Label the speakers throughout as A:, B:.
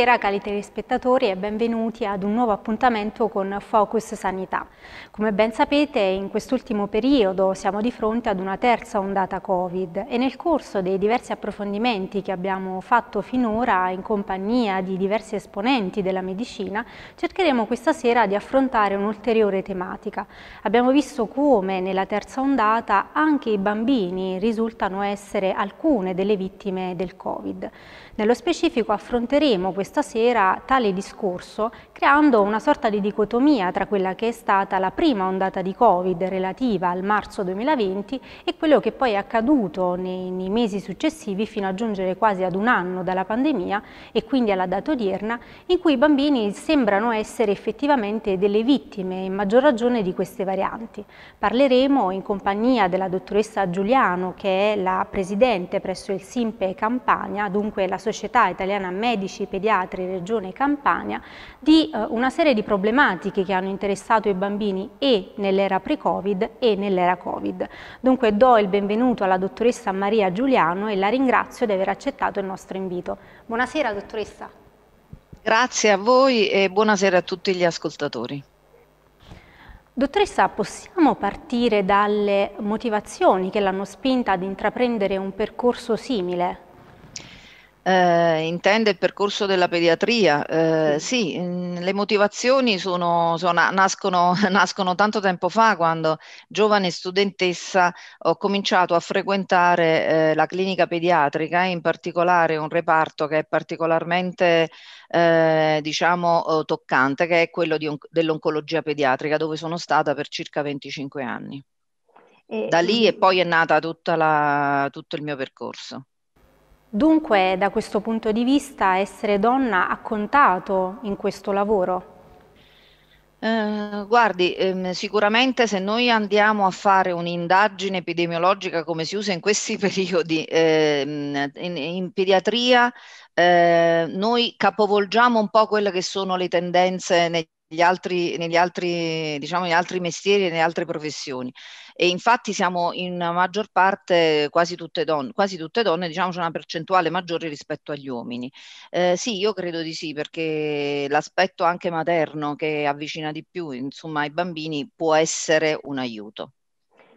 A: Buonasera cari telespettatori e benvenuti ad un nuovo appuntamento con Focus Sanità. Come ben sapete in quest'ultimo periodo siamo di fronte ad una terza ondata Covid e nel corso dei diversi approfondimenti che abbiamo fatto finora in compagnia di diversi esponenti della medicina cercheremo questa sera di affrontare un'ulteriore tematica. Abbiamo visto come nella terza ondata anche i bambini risultano essere alcune delle vittime del Covid. Nello specifico affronteremo questa sera tale discorso creando una sorta di dicotomia tra quella che è stata la prima ondata di Covid relativa al marzo 2020 e quello che poi è accaduto nei, nei mesi successivi fino a giungere quasi ad un anno dalla pandemia e quindi alla data odierna in cui i bambini sembrano essere effettivamente delle vittime in maggior ragione di queste varianti. Parleremo in compagnia della dottoressa Giuliano che è la presidente presso il SIMPE Campania, dunque la società Società Italiana Medici Pediatri Regione Campania di eh, una serie di problematiche che hanno interessato i bambini e nell'era pre-Covid e nell'era Covid. Dunque do il benvenuto alla dottoressa Maria Giuliano e la ringrazio di aver accettato il nostro invito. Buonasera dottoressa. Grazie a voi e buonasera
B: a tutti gli ascoltatori.
A: Dottoressa, possiamo partire dalle motivazioni che l'hanno spinta ad intraprendere un percorso simile?
B: Eh, intende il percorso della pediatria. Eh, sì, mm, le motivazioni sono, sono, nascono, nascono, tanto tempo fa, quando giovane studentessa ho cominciato a frequentare eh, la clinica pediatrica, in particolare un reparto che è particolarmente eh, diciamo, eh, toccante, che è quello on- dell'oncologia pediatrica, dove sono stata per circa 25 anni.
A: E... Da lì e
B: poi è nata la, tutto il mio percorso.
A: Dunque, da questo punto di vista, essere donna ha contato in questo lavoro? Eh, guardi, ehm, sicuramente se noi andiamo a fare
B: un'indagine epidemiologica come si usa in questi periodi ehm, in, in, pediatria, eh, noi capovolgiamo un po' quelle che sono le tendenze negli gli altri, negli altri, diciamo, negli altri mestieri e nelle altre professioni. E infatti siamo in maggior parte quasi tutte donne, quasi tutte donne, diciamo c'è una percentuale maggiore rispetto agli uomini. Eh, sì, io credo di sì, perché l'aspetto anche materno che avvicina di più, insomma, ai bambini può essere un aiuto.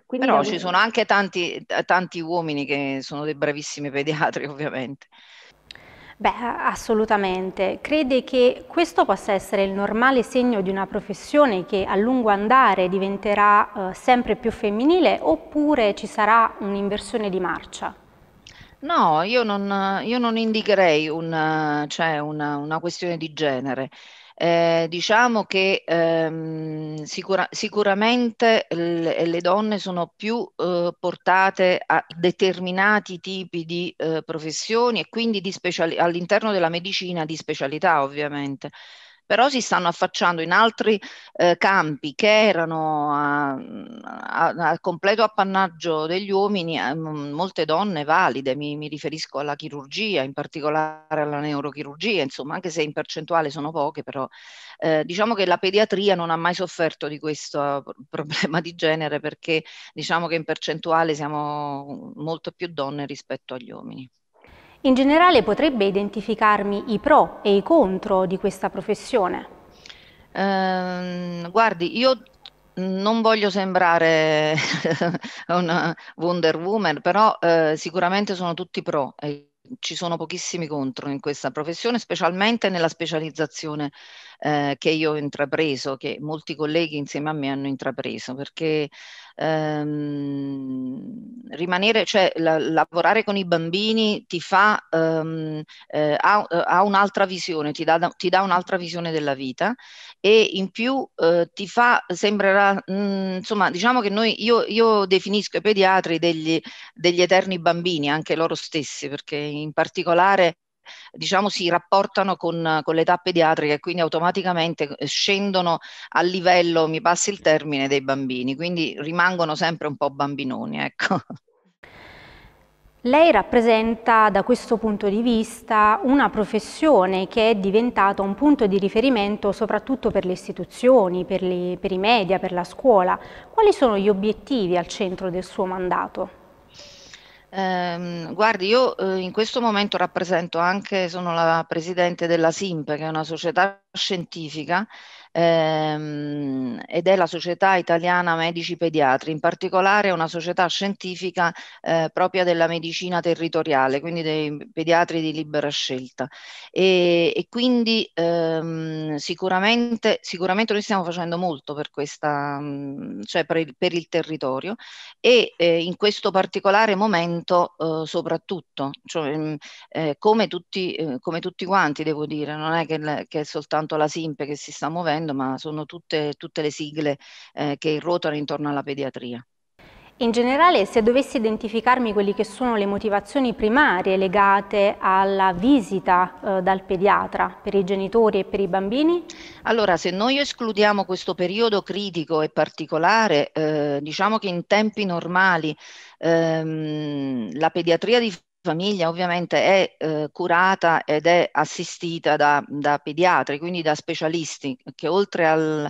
A: Quindi Però ci sono anche
B: tanti, tanti uomini che sono dei bravissimi pediatri, ovviamente.
A: Beh, assolutamente. Crede che questo possa essere il normale segno di una professione che a lungo andare diventerà eh, sempre più femminile oppure ci sarà un'inversione di marcia?
B: No, io non, io non indicherei una, cioè una, una questione di genere. Eh, diciamo che ehm, sicura, sicuramente le, le, donne sono più eh, portate a determinati tipi di eh, professioni e quindi all'interno della medicina di specialità ovviamente però si stanno affacciando in altri eh, campi che erano al completo appannaggio degli uomini, a, eh, molte donne valide, mi, mi, riferisco alla chirurgia, in particolare alla neurochirurgia, insomma, anche se in percentuale sono poche, però eh, diciamo che la pediatria non ha mai sofferto di questo eh, problema di genere perché diciamo che in percentuale siamo molto più donne rispetto agli uomini.
A: In generale potrebbe identificarmi i pro e i contro di questa professione? Ehm, guardi, io non voglio sembrare
B: una Wonder Woman, però eh, sicuramente sono tutti pro. E ci sono pochissimi contro in questa professione, specialmente nella specializzazione eh, che io ho intrapreso, che molti colleghi insieme a me hanno intrapreso, perché ehm, rimanere, cioè la, lavorare con i bambini ti fa, ehm, eh, ha, eh, ha un'altra visione, ti dà, ti dà un'altra visione della vita e in più eh, ti fa, sembrerà, mh, mm, insomma, diciamo che noi, io, io definisco i pediatri degli, degli eterni bambini, anche loro stessi, perché in particolare diciamo, si rapportano con, con l'età pediatrica e quindi automaticamente eh, scendono al livello, mi passi il termine, dei bambini, quindi rimangono sempre un po' bambinoni. Ecco.
A: Lei rappresenta da questo punto di vista una professione che è diventata un punto di riferimento soprattutto per le istituzioni, per, le, per i media, per la scuola. Quali sono gli obiettivi al centro del suo mandato? Eh, guardi, io eh, in questo momento
B: rappresento anche, sono la presidente della SIMP, che è una società scientifica ehm, ed è la Società Italiana Medici Pediatri, in particolare una società scientifica eh, propria della medicina territoriale, quindi dei pediatri di libera scelta. E, e quindi ehm, sicuramente, sicuramente, noi stiamo facendo molto per, questa, cioè per, il, per il, territorio e eh, in questo particolare momento eh, soprattutto, cioè, eh, come, tutti, eh, come, tutti, quanti devo dire, non è che, che è soltanto la Simpe che si sta muovendo, dicendo, ma sono tutte, tutte le sigle eh, che ruotano intorno alla pediatria.
A: In generale, se dovessi identificarmi quelle che sono le motivazioni primarie legate alla visita eh, dal pediatra per i genitori e per i bambini? Allora,
B: se noi escludiamo questo periodo critico e particolare, eh, diciamo che in tempi normali ehm, la pediatria di famiglia ovviamente è eh, curata ed è assistita da, da, pediatri, quindi da specialisti che oltre al,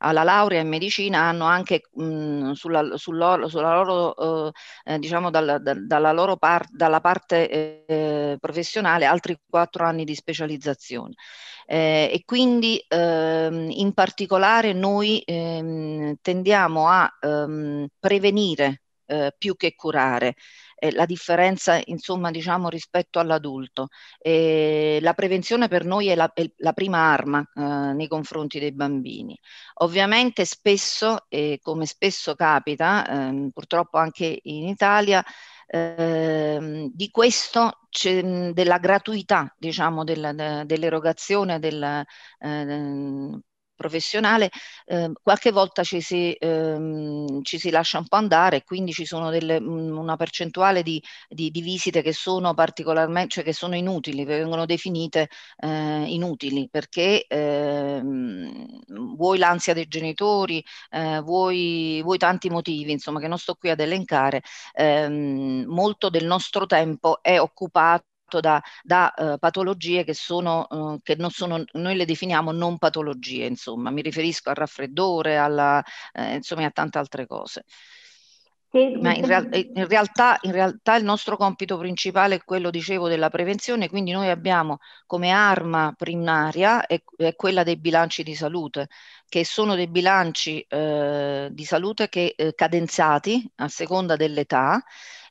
B: alla laurea in medicina hanno anche mh, mm, sulla, loro, sulla, loro, eh, eh diciamo dalla, da, dalla loro par, dalla parte eh, professionale altri quattro anni di specializzazione. Eh, e quindi ehm, in particolare noi ehm, tendiamo a ehm, prevenire eh, più che curare. Eh, la differenza, insomma, diciamo rispetto all'adulto. Eh, la prevenzione per noi è la, è la prima arma eh, nei confronti dei bambini. Ovviamente spesso, e come spesso capita, ehm, purtroppo anche in Italia, ehm, di questo c'è, della gratuità diciamo del, dell'erogazione del, eh, ehm, professionale, eh, qualche volta ci si, ehm, ci si, lascia un po' andare, quindi ci sono delle, mm, una percentuale di, di, di, visite che sono particolarmente, cioè che sono inutili, che vengono definite eh, inutili, perché ehm, vuoi l'ansia dei genitori, eh, vuoi, vuoi, tanti motivi, insomma, che non sto qui ad elencare, ehm, molto del nostro tempo è occupato fatto da, da eh, patologie che, sono, eh, che non sono, noi le definiamo non patologie, insomma, mi riferisco al raffreddore, alla, eh, insomma, a tante altre cose. Ma in, real, in, realtà, in, realtà, il nostro compito principale è quello, dicevo, della prevenzione, quindi noi abbiamo come arma primaria è, è quella dei bilanci di salute, che sono dei bilanci eh, di salute che eh, cadenzati a seconda dell'età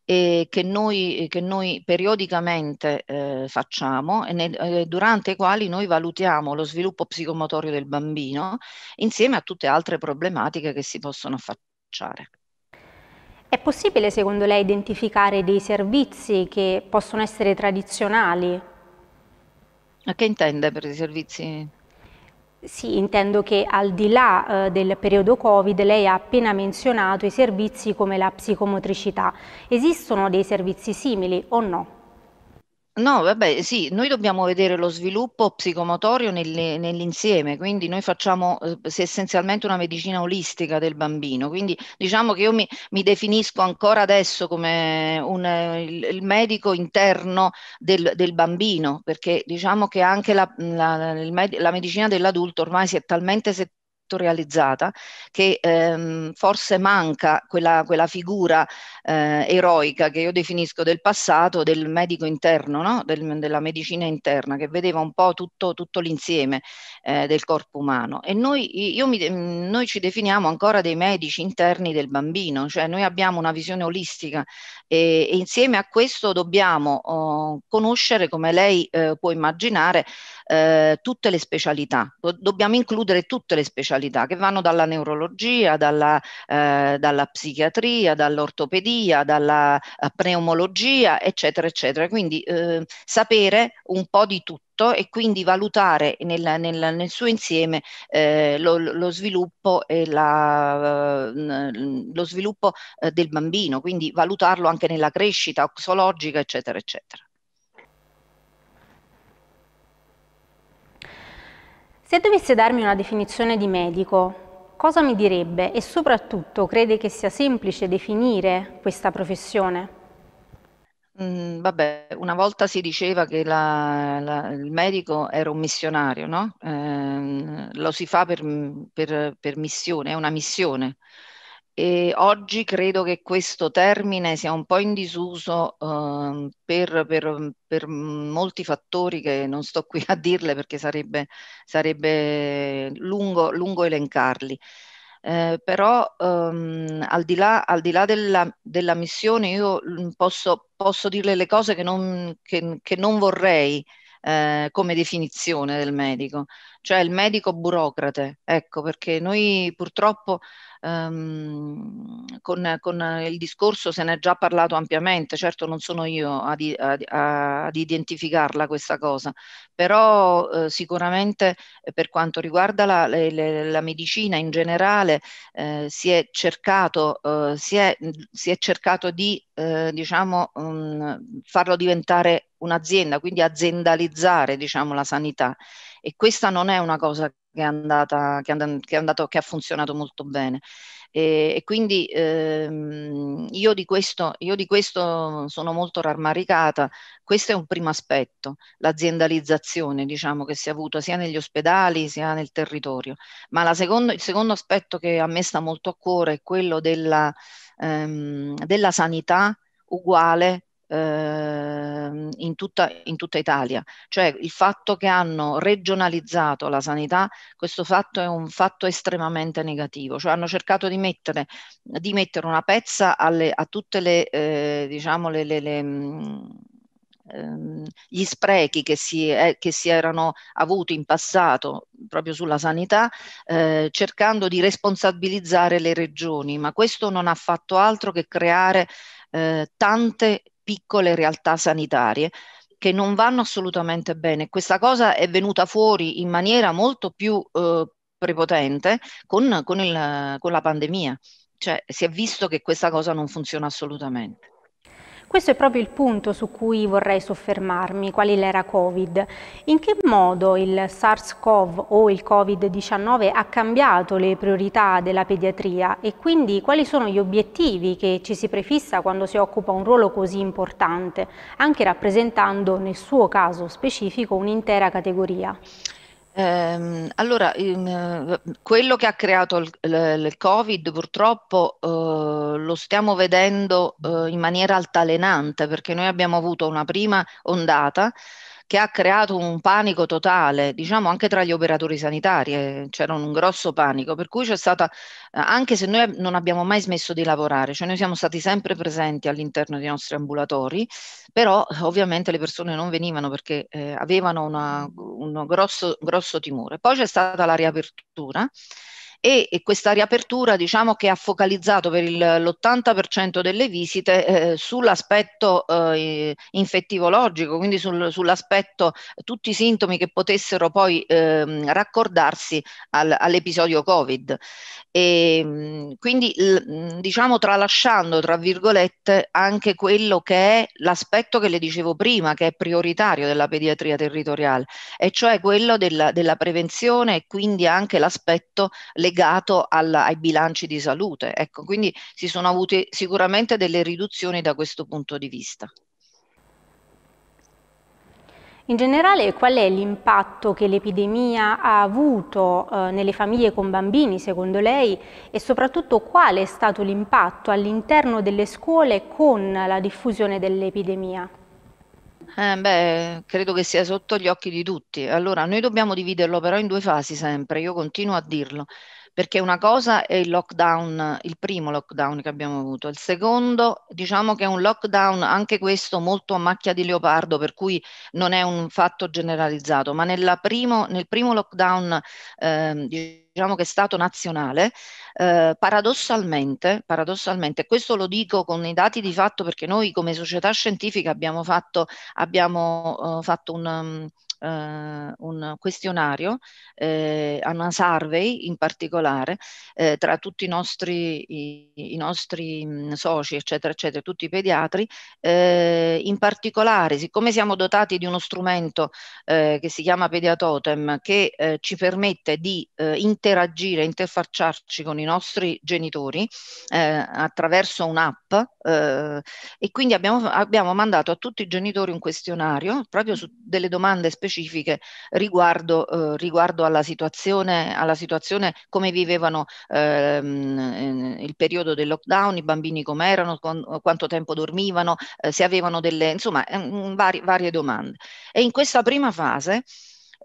B: e che, noi, che, noi, periodicamente eh, facciamo e ne, eh, durante i quali noi valutiamo lo sviluppo psicomotorio del bambino insieme a tutte altre problematiche che si possono affacciare.
A: È possibile secondo lei identificare dei servizi che possono essere tradizionali? A che intende per i servizi sì, intendo che al di là eh, del periodo Covid lei ha appena menzionato i servizi come la psicomotricità. Esistono dei servizi simili o no?
B: No, vabbè, sì, noi dobbiamo vedere lo sviluppo psicomotorio nell'insieme, quindi noi facciamo eh, essenzialmente una medicina olistica del bambino, quindi diciamo che io mi, mi definisco ancora adesso come un, il, medico interno del, del, bambino, perché diciamo che anche la, la, la medicina dell'adulto ormai si è talmente settata realizzata, che ehm, forse manca quella, quella figura eh, eroica che io definisco del passato, del medico interno, no? del, della medicina interna, che vedeva un po' tutto, tutto l'insieme eh, del corpo umano. E noi, io mi, noi ci definiamo ancora dei medici interni del bambino, cioè noi abbiamo una visione olistica e, e insieme a questo dobbiamo oh, conoscere, come lei eh, può immaginare, eh, tutte le specialità, Do- dobbiamo includere tutte le specialità che vanno dalla neurologia, dalla, eh, dalla psichiatria, dall'ortopedia, dalla eh, pneumologia, eccetera, eccetera. Quindi eh, sapere un po' di tutto e quindi valutare nel, nel, nel suo insieme eh, lo, lo, sviluppo, e la, eh, lo sviluppo eh, del bambino, quindi valutarlo anche nella crescita oxologica, eccetera, eccetera.
A: Se dovesse darmi una definizione di medico, cosa mi direbbe e soprattutto crede che sia semplice definire questa professione? Mm, vabbè, una volta si
B: diceva che la, la, il medico era un missionario, no? Eh, lo si fa per, per, per missione, è una missione. E oggi credo che questo termine sia un po' in disuso eh, per, per, per, molti fattori che non sto qui a dirle perché sarebbe, sarebbe lungo, lungo, elencarli. Eh, però ehm, al di là, al di là della, della, missione io mm, posso, posso, dirle le cose che non, che, che non vorrei eh, come definizione del medico cioè il medico burocrate, ecco perché noi purtroppo ehm, con, con, il discorso se ne è già parlato ampiamente, certo non sono io ad, ad, ad identificarla questa cosa, però eh, sicuramente eh, per quanto riguarda la, le, la medicina in generale eh, si, è cercato, eh, si, è, si, è cercato, di eh, diciamo, mh, farlo diventare un'azienda, quindi aziendalizzare diciamo, la sanità e questa non è una cosa che è andata, che è andato, che ha funzionato molto bene. E, e quindi ehm, io, di questo, io di questo sono molto rammaricata. Questo è un primo aspetto, l'aziendalizzazione diciamo, che si è avuta sia negli ospedali sia nel territorio. Ma secondo, il secondo aspetto che a me sta molto a cuore è quello della, ehm, della sanità uguale eh, in, tutta, in tutta Italia. Cioè il fatto che hanno regionalizzato la sanità, questo fatto è un fatto estremamente negativo, cioè hanno cercato di mettere, di mettere una pezza alle, a tutte le, eh, diciamo, le, le, le mm, ehm, gli sprechi che si, eh, che si, erano avuti in passato proprio sulla sanità, eh, cercando di responsabilizzare le regioni, ma questo non ha fatto altro che creare eh, tante piccole realtà sanitarie che non vanno assolutamente bene. Questa cosa è venuta fuori in maniera molto più eh, prepotente con, con, il, con la pandemia, cioè si è visto che questa cosa non funziona assolutamente.
A: Questo è proprio il punto su cui vorrei soffermarmi, qual è l'era Covid. In che modo il SARS-CoV o il Covid-19 ha cambiato le priorità della pediatria e quindi quali sono gli obiettivi che ci si prefissa quando si occupa un ruolo così importante, anche rappresentando nel suo caso specifico un'intera categoria? Ehm, allora, in,
B: eh, quello che ha creato il, il, il Covid purtroppo eh, lo stiamo vedendo eh, in maniera altalenante perché noi abbiamo avuto una prima ondata che ha creato un panico totale, diciamo anche tra gli operatori sanitari, eh, c'era un grosso panico, per cui c'è stata, eh, anche se noi non abbiamo mai smesso di lavorare, cioè noi siamo stati sempre presenti all'interno dei nostri ambulatori, però eh, ovviamente le persone non venivano perché eh, avevano una, un grosso, grosso timore. Poi c'è stata la riapertura e, e questa riapertura diciamo che ha focalizzato per l'80% delle visite eh, sull'aspetto eh, infettivologico, quindi sul, sull'aspetto tutti i sintomi che potessero poi eh, raccordarsi al, all'episodio Covid. E, ehm, quindi l, diciamo tralasciando tra virgolette anche quello che è l'aspetto che le dicevo prima, che è prioritario della pediatria territoriale, e cioè quello della, della prevenzione e quindi anche l'aspetto legato legato al, ai bilanci di salute. Ecco, quindi si sono avute sicuramente delle riduzioni da questo punto di vista.
A: In generale qual è l'impatto che l'epidemia ha avuto eh, nelle famiglie con bambini secondo lei e soprattutto qual è stato l'impatto all'interno delle scuole con la diffusione dell'epidemia? Eh beh,
B: credo che sia sotto gli occhi di tutti. Allora, noi dobbiamo dividerlo però in due fasi sempre, io continuo a dirlo perché una cosa è il lockdown, il primo lockdown che abbiamo avuto, il secondo diciamo che è un lockdown anche questo molto a macchia di leopardo, per cui non è un fatto generalizzato, ma primo, nel primo lockdown eh, diciamo che è stato nazionale, eh, paradossalmente, paradossalmente, questo lo dico con i dati di fatto perché noi come società scientifica abbiamo fatto, abbiamo, uh, fatto un, um, eh, un questionario, eh, una survey in particolare, eh, tra tutti i nostri, i, i nostri mh, mm, soci, eccetera, eccetera, tutti i pediatri. Eh, in particolare, siccome siamo dotati di uno strumento eh, che si chiama Pediatotem, che eh, ci permette di eh, interagire, interfacciarci con i nostri genitori eh, attraverso un'app eh, e quindi abbiamo, abbiamo mandato a tutti i genitori un questionario proprio su delle domande specifiche specifiche riguardo, eh, riguardo alla, situazione, alla, situazione, come vivevano ehm, il periodo del lockdown, i bambini com'erano, quanto tempo dormivano, eh, se avevano delle, insomma, mh, vari, varie domande. E in questa prima fase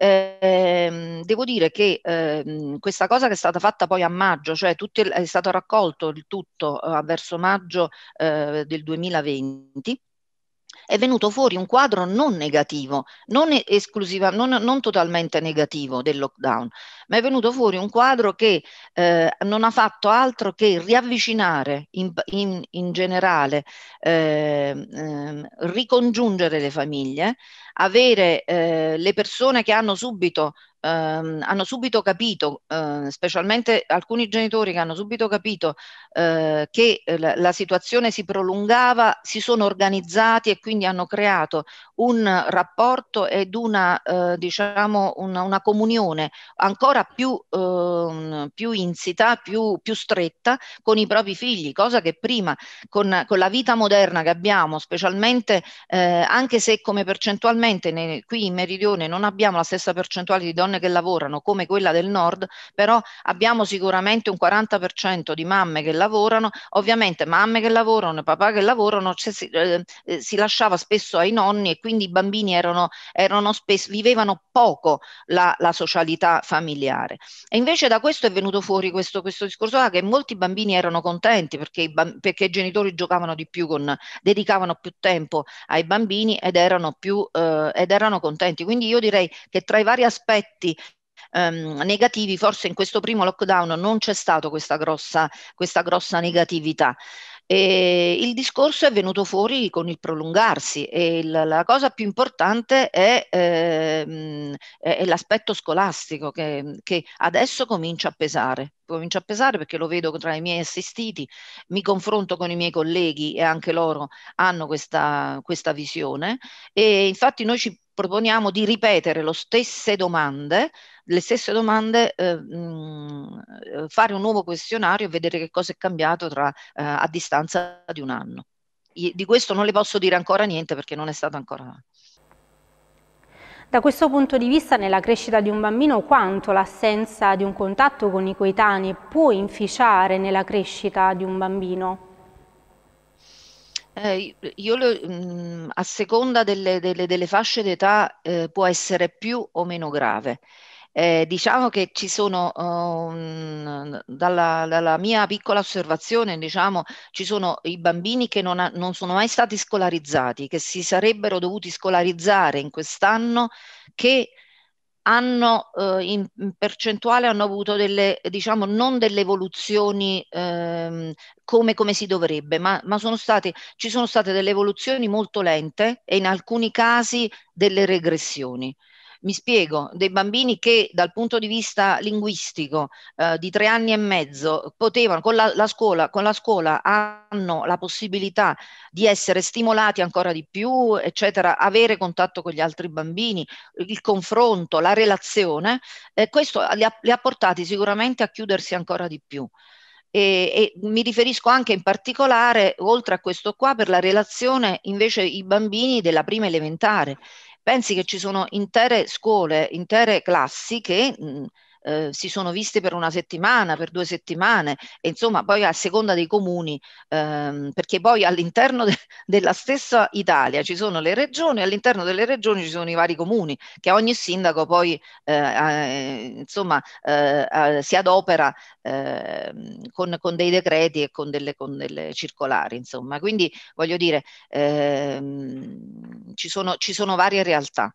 B: eh, devo dire che eh, questa cosa che è stata fatta poi a maggio, cioè il, è stato raccolto il tutto eh, verso maggio eh, del 2020, è venuto fuori un quadro non negativo, non, esclusiva, non, non totalmente negativo del lockdown, ma è venuto fuori un quadro che eh, non ha fatto altro che riavvicinare in, in, in generale, eh, eh, ricongiungere le famiglie, avere eh, le persone che hanno subito ehm, hanno subito capito, eh, specialmente alcuni genitori che hanno subito capito eh, che eh, la, la, situazione si prolungava, si sono organizzati e quindi hanno creato un rapporto ed una, eh, diciamo una, una comunione ancora più, ehm, più insita, più, più, stretta con i propri figli, cosa che prima con, con la vita moderna che abbiamo, specialmente eh, anche se come percentualmente nei, qui in Meridione non abbiamo la stessa percentuale di donne donne che lavorano come quella del nord, però abbiamo sicuramente un 40% di mamme che lavorano, ovviamente mamme che lavorano, papà che lavorano, cioè, si, eh, eh si, lasciava spesso ai nonni e quindi i bambini erano, erano spesso, vivevano poco la, la, socialità familiare. E invece da questo è venuto fuori questo, questo discorso ah, che molti bambini erano contenti perché i, perché i genitori giocavano di più, con, dedicavano più tempo ai bambini ed erano, più, eh, ed erano contenti. Quindi io direi che tra i vari aspetti effetti ehm, negativi, forse in questo primo lockdown non c'è stata questa grossa, questa grossa negatività. E il discorso è venuto fuori con il prolungarsi e il, la cosa più importante è, ehm, è l'aspetto scolastico che, che adesso comincia a pesare comincia a pesare perché lo vedo tra i miei assistiti, mi confronto con i miei colleghi e anche loro hanno questa, questa visione e infatti noi ci proponiamo di ripetere le stesse domande, le stesse domande eh, mh, eh, fare un nuovo questionario e vedere che cosa è cambiato tra, eh, a distanza di un anno. di questo non le posso dire ancora niente perché non è stato ancora...
A: Da questo punto di vista, nella crescita di un bambino, quanto l'assenza di un contatto con i coetanei può inficiare nella crescita di un bambino? Eh, io lo, mh, a seconda delle, delle, delle fasce
B: d'età eh, può essere più o meno grave. Eh, diciamo che ci sono, um, dalla, dalla, mia piccola osservazione, diciamo, ci sono i bambini che non, ha, non sono mai stati scolarizzati, che si sarebbero dovuti scolarizzare in quest'anno, che hanno eh, in, in percentuale hanno avuto delle, diciamo, non delle evoluzioni ehm, come, come si dovrebbe, ma, ma sono state, ci sono state delle evoluzioni molto lente e in alcuni casi delle regressioni. Mi spiego, dei bambini che dal punto di vista linguistico eh, di tre anni e mezzo potevano, con la, la scuola, con la scuola hanno la possibilità di essere stimolati ancora di più, eccetera, avere contatto con gli altri bambini, il confronto, la relazione, eh, questo li ha, li ha portati sicuramente a chiudersi ancora di più. E, e, mi riferisco anche in particolare, oltre a questo qua, per la relazione invece i bambini della prima elementare Pensi che ci sono intere scuole, intere classi che mh, eh, si sono viste per una settimana, per due settimane, e insomma poi a seconda dei comuni, ehm, perché poi all'interno de- della stessa Italia ci sono le regioni, all'interno delle regioni ci sono i vari comuni, che ogni sindaco poi eh, eh insomma eh, si adopera ehm, con, con, dei decreti e con delle, con delle circolari, insomma. Quindi voglio dire, ehm, ci, sono, ci sono varie realtà.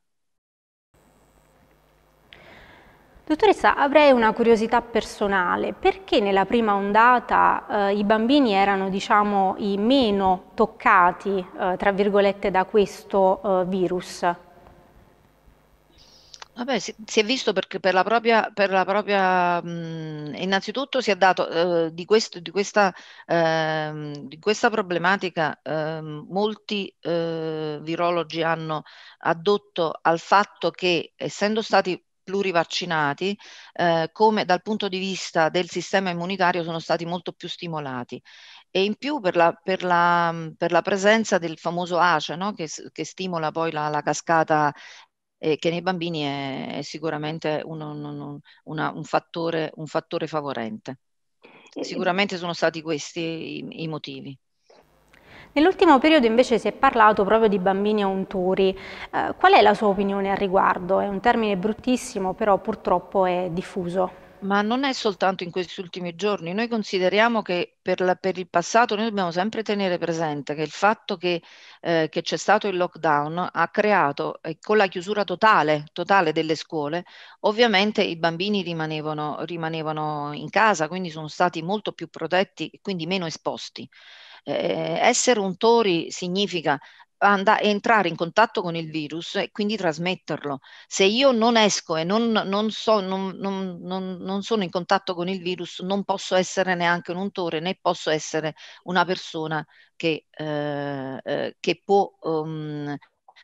A: Dottoressa, avrei una curiosità personale. Perché nella prima ondata eh, i bambini erano, diciamo, i meno toccati, eh, tra virgolette, da questo eh, virus? Vabbè, si, si, è visto perché per la propria, per la propria
B: mh, innanzitutto si è dato eh, di, questo, di, questa, eh, di, questa, problematica, ehm, eh, molti virologi hanno addotto al fatto che essendo stati plurivaccinati, eh, come dal punto di vista del sistema immunitario sono stati molto più stimolati. E in più per la, per la, per la presenza del famoso ACE, no? che, che, stimola poi la, la cascata eh, che nei bambini è, è sicuramente un, un, una, un, fattore, un fattore favorente. Sicuramente sono stati questi i, i motivi.
A: Nell'ultimo periodo invece si è parlato proprio di bambini a aunturi. Eh, qual è la sua opinione al riguardo? È un termine bruttissimo, però purtroppo è diffuso. Ma non
B: è soltanto in questi ultimi giorni, noi consideriamo che per, la, per il passato noi dobbiamo sempre tenere presente che il fatto che, eh, che c'è stato il lockdown ha creato, eh, con la chiusura totale, totale, delle scuole, ovviamente i bambini rimanevano, rimanevano in casa, quindi sono stati molto più protetti e quindi meno esposti. Eh, essere un tori significa andare, entrare in contatto con il virus e quindi trasmetterlo. Se io non esco e non, non, so, non, non sono in contatto con il virus, non posso essere neanche un untore, né posso essere una persona che, eh, eh che può um,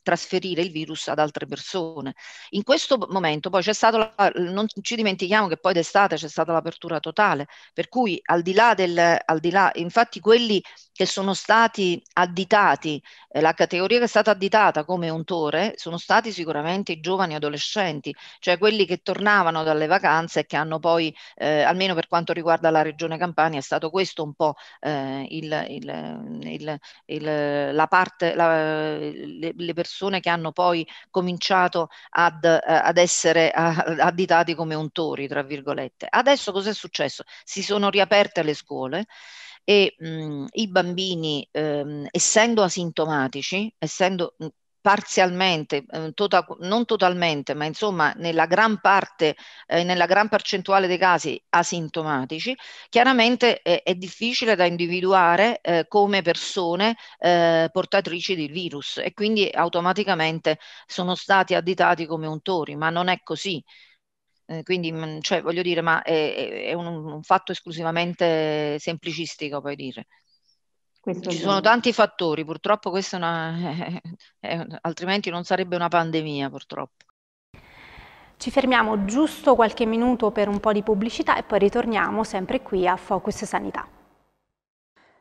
B: trasferire il virus ad altre persone. In questo momento poi c'è stato, la, non ci dimentichiamo che poi d'estate c'è stata l'apertura totale, per cui al di là del, al di là, infatti quelli che sono stati additati, eh, la categoria che è stata additata come untore, sono stati sicuramente i giovani adolescenti, cioè quelli che tornavano dalle vacanze e che hanno poi, eh, almeno per quanto riguarda la regione Campania, è stato questo un po' eh, il, il, il, la parte, la, le, le persone persone che hanno poi cominciato ad, eh, ad essere additati come untori, tra virgolette. Adesso cos'è successo? Si sono riaperte le scuole e mh, mm, i bambini, ehm, essendo asintomatici, essendo mm, parzialmente, eh, tota, non totalmente, ma insomma nella gran parte, eh, nella gran percentuale dei casi asintomatici, chiaramente eh, è difficile da individuare eh, come persone eh, portatrici di virus e quindi automaticamente sono stati additati come untori, ma non è così. Eh, quindi, mm, cioè, voglio dire, ma è, è un, un fatto esclusivamente semplicistico, puoi dire.
A: Questo Ci sono
B: tanti fattori, purtroppo questa è una... Eh, altrimenti non sarebbe una pandemia, purtroppo.
A: Ci fermiamo giusto qualche minuto per un po' di pubblicità e poi ritorniamo sempre qui a Focus Sanità.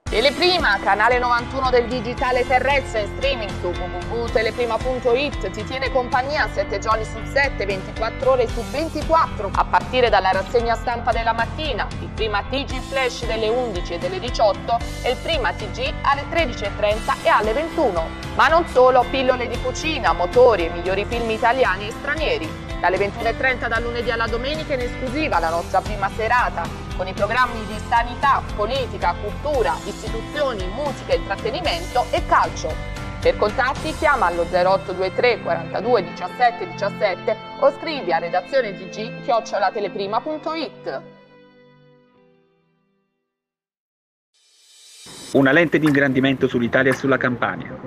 B: Teleprima, canale 91 del digitale terrestre in streaming su www.teleprima.it ti tiene compagnia 7 giorni su 7, 24 ore su 24 a partire dalla rassegna stampa della mattina, il prima TG Flash delle 11 e delle 18 e il prima TG alle 13.30 e alle 21. Ma non solo, pillole di cucina, motori e migliori film italiani e stranieri. Dalle 21.30 dal lunedì alla domenica in esclusiva la nostra prima serata con i programmi di sanità, politica, cultura, istituzioni, musica, intrattenimento e calcio. Per contatti chiama allo 0823 42 17 17 o scrivi a redazione tg chiocciolateleprima.it. Una lente di ingrandimento sull'Italia e sulla Campania.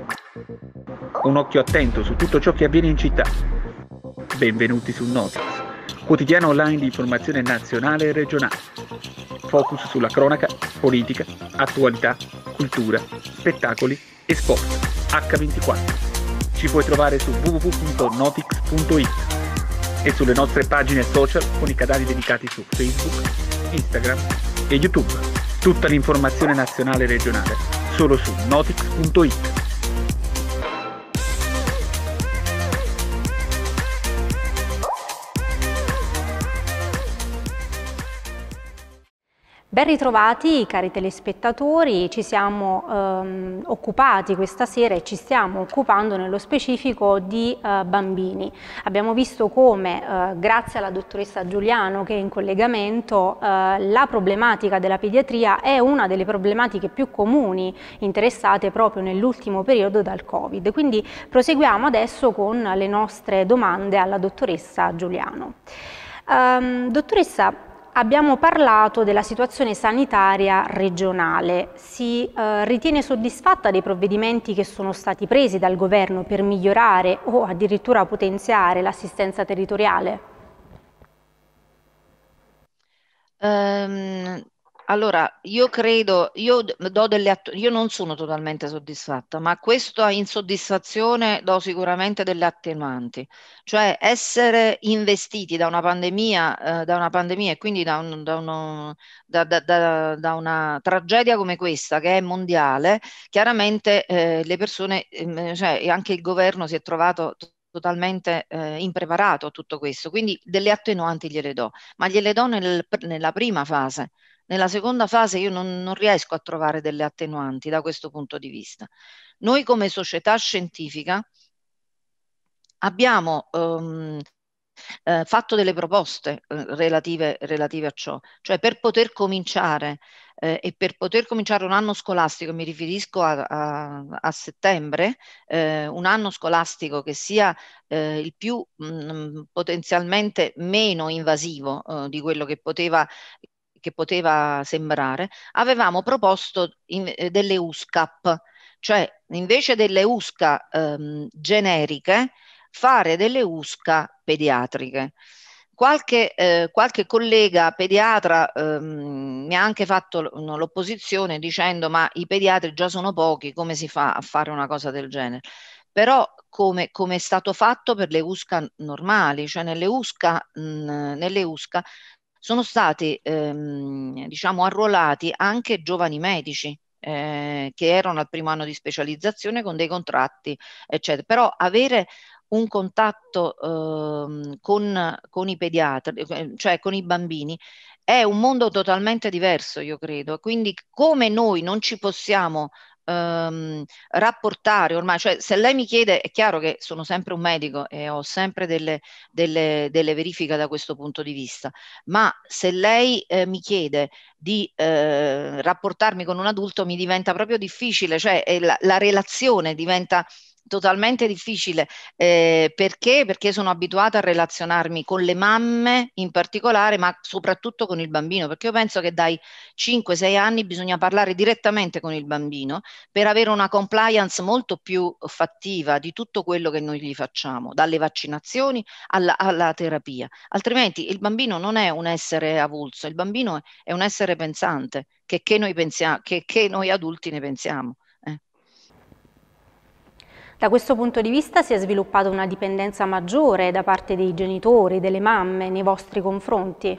B: Un occhio attento su tutto ciò che avviene in città Benvenuti su Notiz, quotidiano online di informazione nazionale e regionale. Focus sulla cronaca, politica, attualità, cultura, spettacoli e sport. H24. Ci puoi trovare su www.notix.it e sulle nostre pagine social con i canali dedicati su Facebook,
A: Instagram e YouTube. Tutta l'informazione nazionale e regionale solo su notix.it. Ben ritrovati cari telespettatori, ci siamo ehm, occupati questa sera e ci stiamo occupando nello specifico di eh, bambini. Abbiamo visto come, eh, grazie alla dottoressa Giuliano che è in collegamento, eh, la problematica della pediatria è una delle problematiche più comuni interessate proprio nell'ultimo periodo dal Covid. Quindi proseguiamo adesso con le nostre domande alla dottoressa Giuliano. Um, dottoressa, abbiamo parlato della situazione sanitaria regionale. Si eh, ritiene soddisfatta dei provvedimenti che sono stati presi dal governo per migliorare o addirittura potenziare l'assistenza territoriale?
B: Um, allora, io credo, io, attu- io non sono totalmente soddisfatta, ma questa insoddisfazione do sicuramente delle attenuanti, cioè essere investiti da una pandemia, eh, da una pandemia e quindi da, un, da, uno, da, una tragedia come questa che è mondiale, chiaramente eh, le persone, eh, cioè anche il governo si è trovato totalmente eh, impreparato a tutto questo, quindi delle attenuanti gliele do, ma gliele do nel, nella prima fase, nella seconda fase io non, non riesco a trovare delle attenuanti da questo punto di vista. Noi come società scientifica abbiamo ehm, eh, fatto delle proposte eh, relative, relative, a ciò, cioè per poter cominciare eh, e per poter cominciare un anno scolastico, mi riferisco a, a, a settembre, eh, un anno scolastico che sia eh, il più mh, mm, potenzialmente meno invasivo eh, di quello che poteva, che poteva sembrare, avevamo proposto in, eh, delle USCAP, cioè invece delle USCA ehm, generiche, fare delle USCA pediatriche. Qualche, eh, qualche collega pediatra ehm, mi ha anche fatto l'opposizione dicendo ma i pediatri già sono pochi, come si fa a fare una cosa del genere? Però come, come è stato fatto per le USCA normali, cioè nelle USCA, mh, nelle USCA sono stati ehm, diciamo, arruolati anche giovani medici eh, che erano al primo anno di specializzazione con dei contratti, eccetera. Però avere un contatto ehm, con, con i pediatri, eh, cioè con i bambini, è un mondo totalmente diverso, io credo. Quindi come noi non ci possiamo ehm, rapportare ormai, cioè se lei mi chiede, è chiaro che sono sempre un medico e ho sempre delle, delle, delle verifiche da questo punto di vista, ma se lei eh, mi chiede di eh, rapportarmi con un adulto mi diventa proprio difficile, cioè la, la relazione diventa totalmente difficile eh, perché? perché sono abituata a relazionarmi con le mamme in particolare ma soprattutto con il bambino perché io penso che dai 5-6 anni bisogna parlare direttamente con il bambino per avere una compliance molto più fattiva di tutto quello che noi gli facciamo dalle vaccinazioni alla, alla terapia altrimenti il bambino non è un essere avulso il bambino è un essere pensante che, che, noi, pensiamo, che, che noi adulti ne pensiamo
A: da questo punto di vista si è sviluppata una dipendenza maggiore da parte dei genitori, delle mamme nei vostri confronti?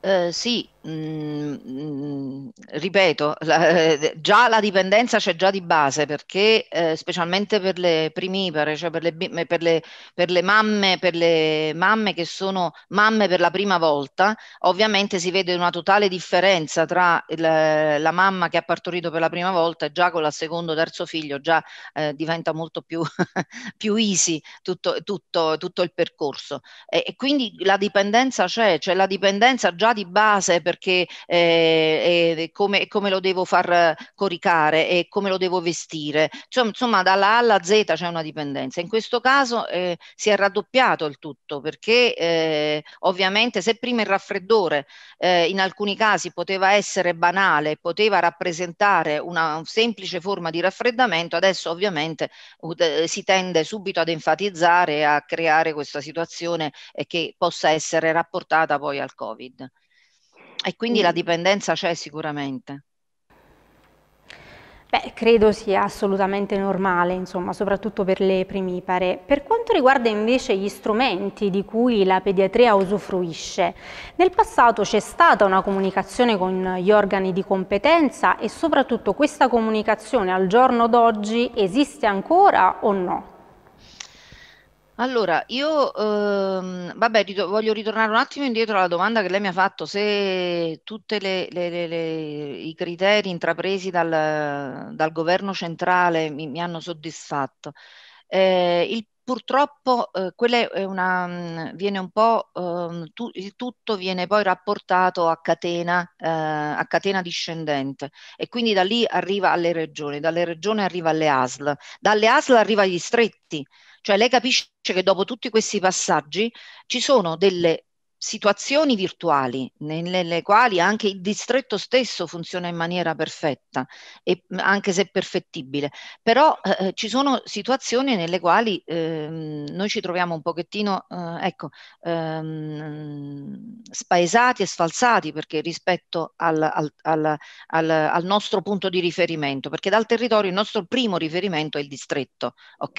A: Eh,
B: sì, Mm, mm, ripeto, la, eh, già la dipendenza c'è già di base perché eh, specialmente per le primipare, cioè per le, per, le, per le, mamme, per le mamme che sono mamme per la prima volta, ovviamente si vede una totale differenza tra il, la mamma che ha partorito per la prima volta e già con la secondo o terzo figlio già eh, diventa molto più, più easy tutto, tutto, tutto, il percorso. E, e quindi la dipendenza c'è, c'è cioè la dipendenza già di base per perché eh, come, come, lo devo far coricare e come lo devo vestire. Cioè, insomma, dalla A alla Z c'è una dipendenza. In questo caso eh, si è raddoppiato il tutto perché eh, ovviamente se prima il raffreddore eh, in alcuni casi poteva essere banale, poteva rappresentare una semplice forma di raffreddamento, adesso ovviamente si tende subito ad enfatizzare e a creare questa situazione eh, che possa essere rapportata poi al Covid. E quindi mm. la dipendenza c'è sicuramente.
A: Beh, credo sia assolutamente normale, insomma, soprattutto per le primipare. Per quanto riguarda invece gli strumenti di cui la pediatria usufruisce, nel passato c'è stata una comunicazione con gli organi di competenza e soprattutto questa comunicazione al giorno d'oggi esiste ancora o no? Allora,
B: io ehm, vabbè, rido- voglio ritornare un attimo indietro alla domanda che lei mi ha fatto, se tutti i criteri intrapresi dal, dal governo centrale mi, mi hanno soddisfatto. Eh, il, purtroppo eh, quella è una, viene un po', eh, tu, il tutto viene poi rapportato a catena, eh, a catena discendente e quindi da lì arriva alle regioni, dalle regioni arriva alle ASL, dalle ASL arriva agli stretti cioè lei capisce che dopo tutti questi passaggi ci sono delle situazioni virtuali nelle quali anche il distretto stesso funziona in maniera perfetta, e, anche se perfettibile, però eh, eh, ci sono situazioni nelle quali ehm, noi ci troviamo un pochettino eh, ecco, ehm, spaesati e sfalsati perché rispetto al, al, al, al, nostro punto di riferimento, perché dal territorio il nostro primo riferimento è il distretto, ok?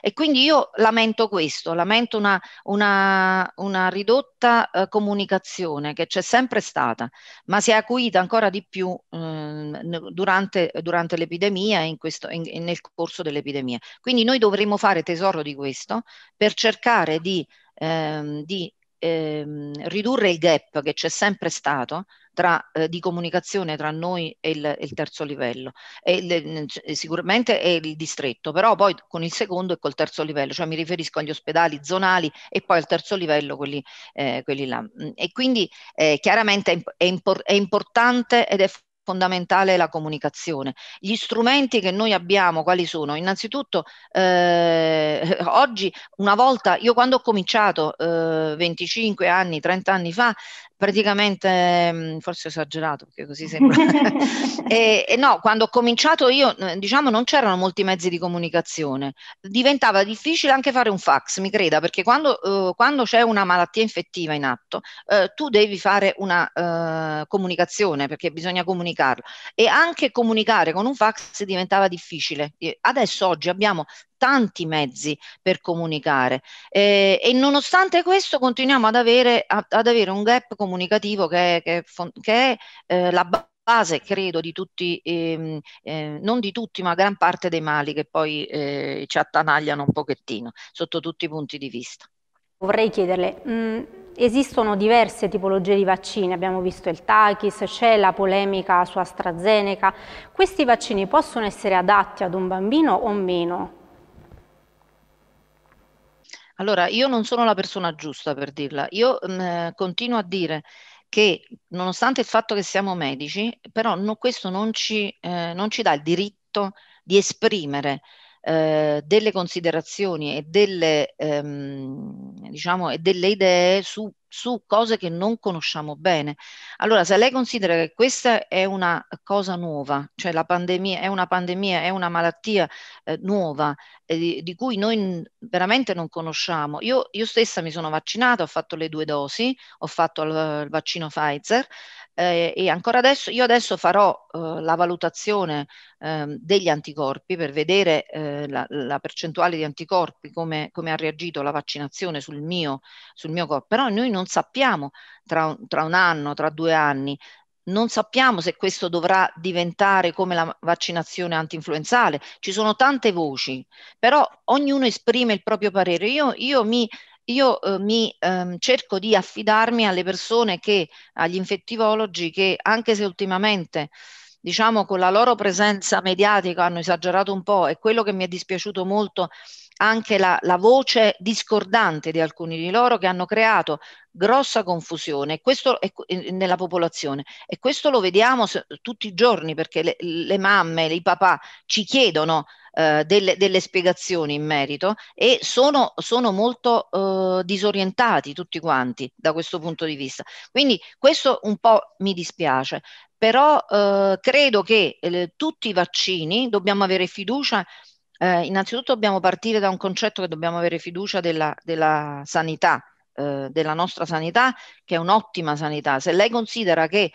B: E quindi io lamento questo, lamento una, una, una ridotta lunga eh, comunicazione che c'è sempre stata, ma si è acuita ancora di più mh, mm, durante, durante l'epidemia e in questo, in, in, nel corso dell'epidemia. Quindi noi dovremmo fare tesoro di questo per cercare di, ehm, di ehm, ridurre il gap che c'è sempre stato tra, eh, di comunicazione tra noi e il, il terzo livello. E le, eh, sicuramente è il distretto, però poi con il secondo e col terzo livello, cioè mi riferisco agli ospedali zonali e poi al terzo livello quelli, eh, quelli là. Mm, e quindi eh, chiaramente è, impor- è importante ed è fondamentale è la comunicazione. Gli strumenti che noi abbiamo quali sono? Innanzitutto eh, oggi una volta, io quando ho cominciato eh, 25 anni, 30 anni fa, praticamente, mhmm, forse ho esagerato perché così sembra, e, e no, quando ho cominciato io, diciamo, non c'erano molti mezzi di comunicazione, diventava difficile anche fare un fax, mi creda, perché quando, eh, quando c'è una malattia infettiva in atto, eh, tu devi fare una eh, comunicazione perché bisogna comunicarla e anche comunicare con un fax diventava difficile. Adesso oggi abbiamo tanti mezzi per comunicare eh, e nonostante questo continuiamo ad avere, ad avere un gap comunicativo che è, che che è eh, la base, credo, di tutti, ehm, eh, non di tutti, ma gran parte dei mali che poi eh, ci attanagliano un pochettino sotto tutti i punti di
A: vista. Vorrei chiederle, mh, mm, esistono diverse tipologie di vaccini, abbiamo visto il Takis, c'è la polemica su AstraZeneca, questi vaccini possono essere adatti ad un bambino o meno? Allora,
B: io non sono la persona giusta per dirla. Io mh, mm, eh, continuo a dire che nonostante il fatto che siamo medici, però no, questo non ci, eh, non ci dà il diritto di esprimere eh, delle considerazioni e delle, ehm, diciamo, e delle idee su, su, cose che non conosciamo bene. Allora, se lei considera che questa è una cosa nuova, cioè la pandemia è una pandemia, è una malattia eh, nuova, di, di, cui noi veramente non conosciamo. Io, io, stessa mi sono vaccinata, ho fatto le due dosi, ho fatto il, il vaccino Pfizer eh, e ancora adesso io adesso farò eh, la valutazione eh, degli anticorpi per vedere eh, la, la, percentuale di anticorpi, come, come, ha reagito la vaccinazione sul mio, sul mio corpo. Però noi non sappiamo tra, tra un anno, tra due anni, non sappiamo se questo dovrà diventare come la vaccinazione anti-influenzale. ci sono tante voci, però ognuno esprime il proprio parere. Io, io mi, io eh, mi ehm, cerco di affidarmi alle persone che, agli infettivologi che anche se ultimamente diciamo con la loro presenza mediatica hanno esagerato un po' e quello che mi è dispiaciuto molto è anche la, la, voce discordante di alcuni di loro che hanno creato grossa confusione questo è, nella popolazione e questo lo vediamo se, tutti i giorni perché le, le mamme, i papà ci chiedono eh, delle, delle, spiegazioni in merito e sono, sono molto eh, disorientati tutti quanti da questo punto di vista. Quindi questo un po' mi dispiace, però eh, credo che eh, tutti i vaccini dobbiamo avere fiducia eh, innanzitutto dobbiamo partire da un concetto che dobbiamo avere fiducia della, della sanità, eh, della nostra sanità, che è un'ottima sanità. Se lei considera che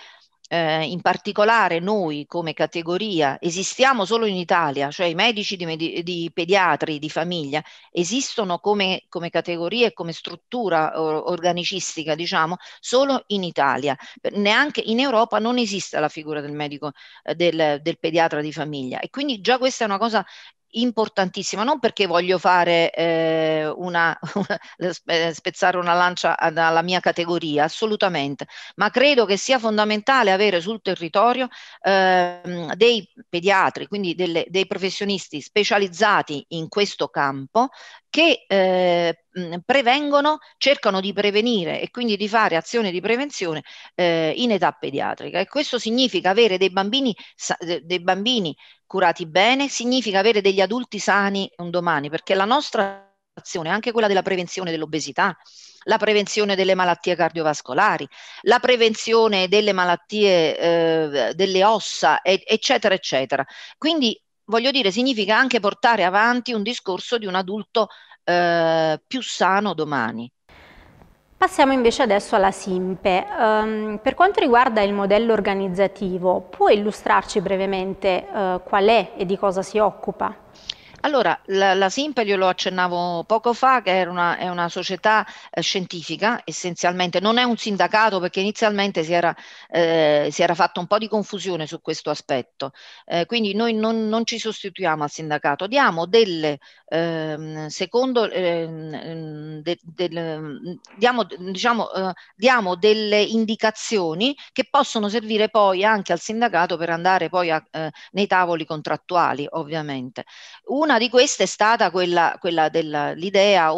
B: eh, in particolare noi come categoria esistiamo solo in Italia, cioè i medici di, med- di pediatri di famiglia esistono come, come categoria e come struttura or- organicistica, diciamo, solo in Italia. Neanche in Europa non esiste la figura del medico eh, del, del pediatra di famiglia e quindi già questa è una cosa importantissima, non perché voglio fare eh, una, una, spezzare una lancia alla mia categoria, assolutamente, ma credo che sia fondamentale avere sul territorio eh, dei pediatri, quindi delle, dei professionisti specializzati in questo campo che eh, prevengono, cercano di prevenire e quindi di fare azioni di prevenzione eh, in età pediatrica e questo significa avere dei bambini, dei bambini curati bene, significa avere degli adulti sani un domani, perché la nostra azione, è anche quella della prevenzione dell'obesità, la prevenzione delle malattie cardiovascolari, la prevenzione delle malattie eh, delle ossa, eccetera, eccetera. Quindi, voglio dire, significa anche portare avanti un discorso di un adulto eh, più sano domani.
A: Passiamo invece adesso alla SIMPE. Um, per quanto riguarda il modello organizzativo, può illustrarci brevemente uh, qual è e di cosa si occupa?
B: Allora, la, la SIMPE, io lo accennavo poco fa, che è una, è una società eh, scientifica essenzialmente, non è un sindacato perché inizialmente si era, eh, si era fatto un po' di confusione su questo aspetto, eh, quindi noi non, non, ci sostituiamo al sindacato, diamo delle ehm, secondo, ehm, de, del, diamo, diciamo, eh, diamo delle indicazioni che possono servire poi anche al sindacato per andare poi a, eh, nei tavoli contrattuali, ovviamente. Una di queste è stata quella, quella dell'idea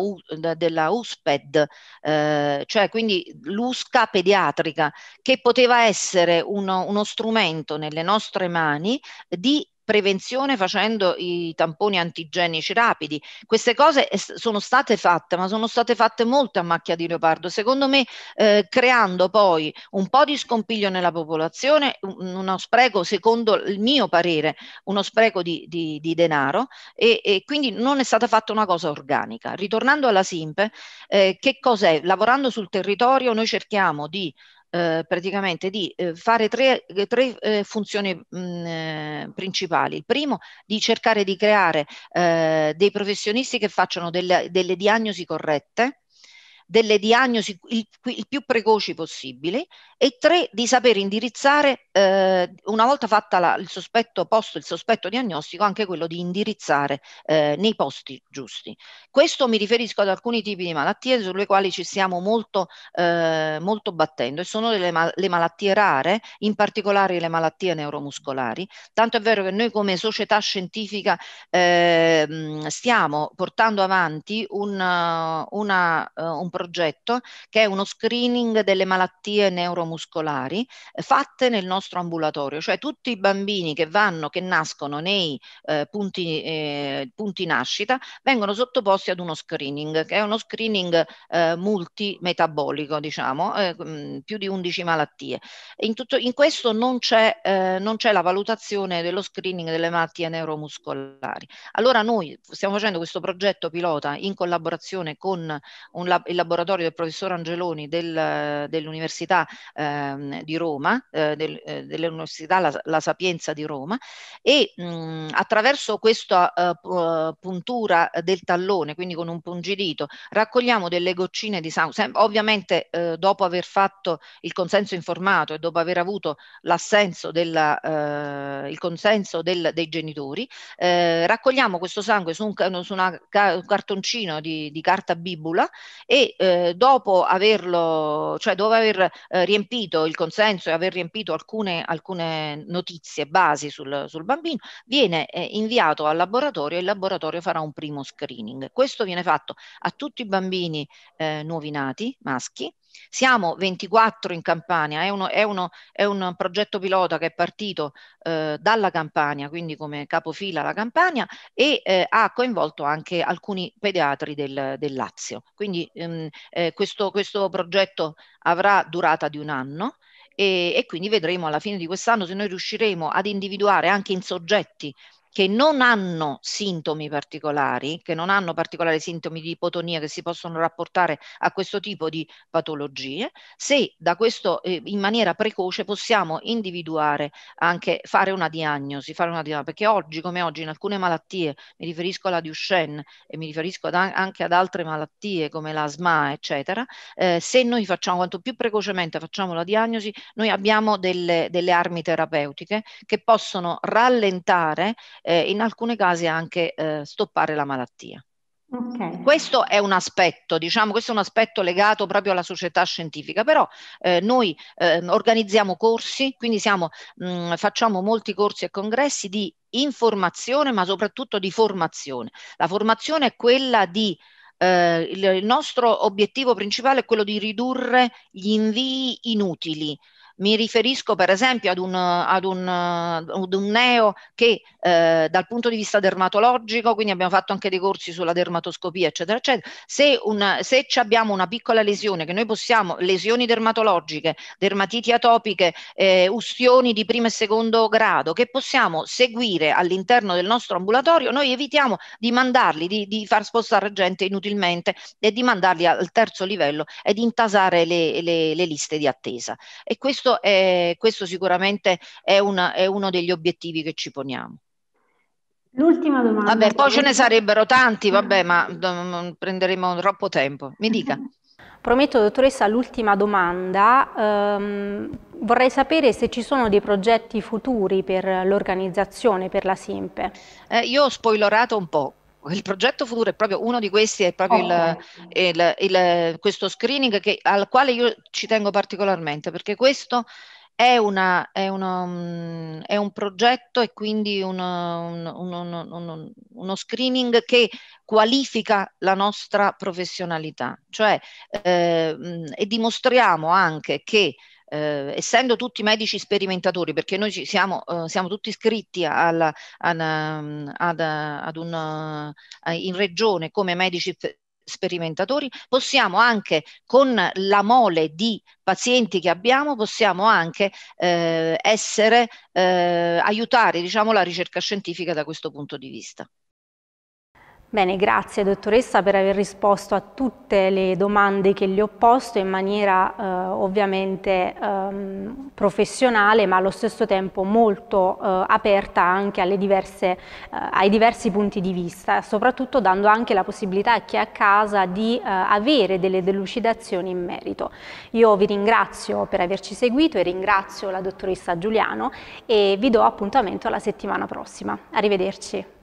B: della USPED, eh, cioè quindi l'USCA pediatrica, che poteva essere uno, uno strumento nelle nostre mani di prevenzione facendo i tamponi antigenici rapidi. Queste cose eh, sono state fatte, ma sono state fatte molto a macchia di leopardo, secondo me eh, creando poi un po' di scompiglio nella popolazione, uno spreco, secondo il mio parere, uno spreco di, di, di denaro e, e, quindi non è stata fatta una cosa organica. Ritornando alla Simpe, eh, che cos'è? Lavorando sul territorio noi cerchiamo di eh, praticamente di eh, fare tre, eh, tre eh, funzioni mh, mm, eh, principali. Il primo, di cercare di creare dei professionisti che facciano delle, delle diagnosi corrette, delle diagnosi il, il più precoci possibili e tre di saper indirizzare, eh, una volta fatta la, il sospetto posto, il sospetto diagnostico, anche quello di indirizzare eh, nei posti giusti. Questo mi riferisco ad alcuni tipi di malattie sulle quali ci stiamo molto, eh, molto battendo e sono le, ma le malattie rare, in particolare le malattie neuromuscolari, tanto è vero che noi come società scientifica eh, stiamo portando avanti un, una, uh, un progetto che è uno screening delle malattie neuromuscolari neuromuscolari eh, fatte nel nostro ambulatorio, cioè tutti i bambini che vanno, che nascono nei eh, punti, eh, punti, nascita, vengono sottoposti ad uno screening, che è uno screening eh, multimetabolico, diciamo, eh, mm, più di 11 malattie. In, tutto, in questo non c'è, eh, non c'è la valutazione dello screening delle malattie neuromuscolari. Allora noi stiamo facendo questo progetto pilota in collaborazione con un lab- il laboratorio del professor Angeloni del, dell'Università ehm, di Roma, eh, del, eh, dell'Università la, la, Sapienza di Roma e mh, mhmm, attraverso questa eh, eh, puntura del tallone, quindi con un pungidito, raccogliamo delle goccine di sangue, Sem- ovviamente eh, dopo aver fatto il consenso informato e dopo aver avuto l'assenso della, eh, il consenso del, dei genitori, raccogliamo questo sangue su un, su una, un cartoncino di, di carta bibula e dopo averlo, cioè dopo aver riempito riempito il consenso e aver riempito alcune, alcune notizie, basi sul, sul bambino, viene eh, inviato al laboratorio e il laboratorio farà un primo screening. Questo viene fatto a tutti i bambini eh, nuovi nati, maschi, siamo 24 in Campania, è, uno, è, uno, è un progetto pilota che è partito eh, dalla Campania, quindi come capofila la Campania, e eh, ha coinvolto anche alcuni pediatri del, del Lazio. Quindi ehm, eh, questo, questo progetto avrà durata di un anno. E, e, quindi vedremo alla fine di quest'anno se noi riusciremo ad individuare anche in soggetti che non hanno sintomi particolari, che non hanno particolari sintomi di ipotonia che si possono rapportare a questo tipo di patologie, se da questo eh, in maniera precoce possiamo individuare anche fare una diagnosi, fare una diagnosi, perché oggi come oggi in alcune malattie, mi riferisco alla Duchenne e mi riferisco ad, anche ad altre malattie come l'asma, eccetera, eh, se noi facciamo quanto più precocemente facciamo la diagnosi, noi abbiamo delle, delle armi terapeutiche che possono rallentare eh, eh, in alcuni casi anche eh, stoppare la malattia. Okay. Questo è un aspetto, diciamo, questo è un aspetto legato proprio alla società scientifica, però eh, noi eh, organizziamo corsi, quindi siamo, mh, mm, facciamo molti corsi e congressi di informazione, ma soprattutto di formazione. La formazione è quella di eh, il nostro obiettivo principale è quello di ridurre gli invii inutili, mi riferisco per esempio ad un, ad un, ad un neo che eh, dal punto di vista dermatologico, quindi abbiamo fatto anche dei corsi sulla dermatoscopia, eccetera, eccetera, se, un, se abbiamo una piccola lesione che noi possiamo, lesioni dermatologiche, dermatiti atopiche, eh, ustioni di primo e secondo grado, che possiamo seguire all'interno del nostro ambulatorio, noi evitiamo di mandarli, di, di far spostare gente inutilmente e di mandarli al terzo livello e di intasare le, le, le liste di attesa. E questo questo, è, questo sicuramente è, una, è uno degli obiettivi che ci poniamo.
A: L'ultima domanda. Vabbè, poi ce ne
B: sarebbero tanti, ah. vabbè, ma prenderemo troppo tempo. Mi
A: dica. Prometto, dottoressa, l'ultima domanda. Um, vorrei sapere se ci sono dei progetti futuri per l'organizzazione, per la SIMPE. Eh, io ho spoilerato un po', il progetto futuro è proprio uno di questi, è proprio oh. il, il,
B: il, questo screening che, al quale io ci tengo particolarmente perché questo è, una, è, una, mm, è un progetto e quindi uno, un, un, uno, screening che qualifica la nostra professionalità, cioè eh, mm, e dimostriamo anche che eh, essendo tutti medici sperimentatori, perché noi siamo, eh, siamo, tutti iscritti alla, alla, ad, ad una, eh, in regione come medici sperimentatori, possiamo anche con la mole di pazienti che abbiamo, possiamo anche eh, essere, eh, aiutare diciamo, la ricerca scientifica da questo punto di vista.
A: Bene, grazie dottoressa per aver risposto a tutte le domande che le ho posto in maniera eh, ovviamente ehm, professionale ma allo stesso tempo molto eh, aperta anche diverse, eh, ai diversi punti di vista, soprattutto dando anche la possibilità a chi è a casa di eh, avere delle delucidazioni in merito. Io vi ringrazio per averci seguito e ringrazio la dottoressa Giuliano e vi do appuntamento alla settimana prossima. Arrivederci.